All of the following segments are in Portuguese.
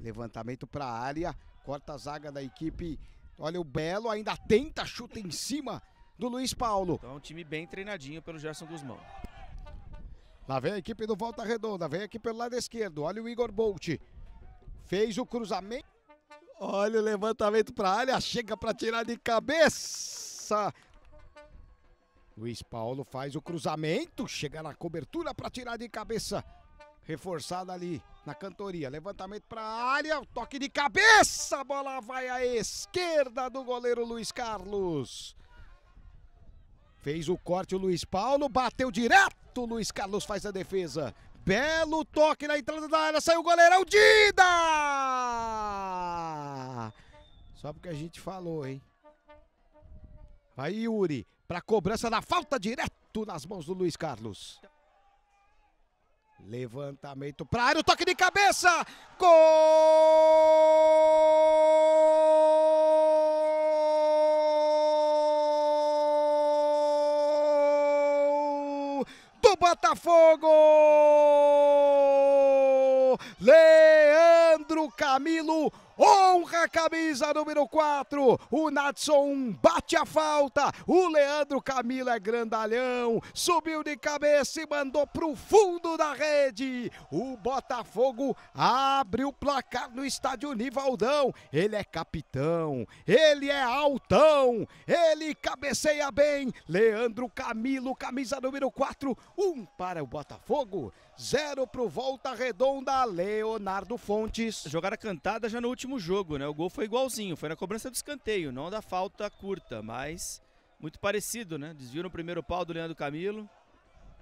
Levantamento para a área, corta a zaga da equipe. Olha o Belo, ainda tenta, chuta em cima do Luiz Paulo. Então, é um time bem treinadinho pelo Gerson Guzmão. Lá vem a equipe do Volta Redonda, vem aqui pelo lado esquerdo. Olha o Igor Bolt. Fez o cruzamento. Olha o levantamento para a área, chega para tirar de cabeça. Luiz Paulo faz o cruzamento, chega na cobertura para tirar de cabeça reforçada ali na cantoria. Levantamento para a área, toque de cabeça, a bola vai à esquerda do goleiro Luiz Carlos. Fez o corte o Luiz Paulo, bateu direto, Luiz Carlos faz a defesa. Belo toque na entrada da área, saiu o goleirão Dida! Só porque a gente falou, hein? Vai Yuri, para cobrança da falta direto nas mãos do Luiz Carlos. Levantamento para área, o toque de cabeça. Gol do Botafogo. Leandro Camilo honra a camisa número 4. O Natson bate a falta. O Leandro Camilo é grandalhão. Subiu de cabeça e mandou pro fundo da rede. O Botafogo abre o placar no estádio Nivaldão. Ele é capitão. Ele é altão. Ele cabeceia bem. Leandro Camilo, camisa número 4. Um para o Botafogo. Zero pro Volta Redonda. Leonardo Fontes. Jogada cantada já no último último jogo, né? O gol foi igualzinho, foi na cobrança do escanteio, não da falta curta, mas muito parecido, né? Desvio no primeiro pau do Leandro Camilo,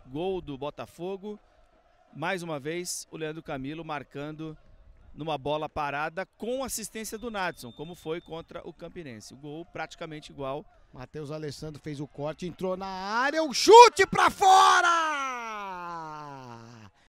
gol do Botafogo. Mais uma vez, o Leandro Camilo marcando numa bola parada com assistência do Nadson, como foi contra o Campinense. O gol praticamente igual. Matheus Alessandro fez o corte, entrou na área, o um chute para fora!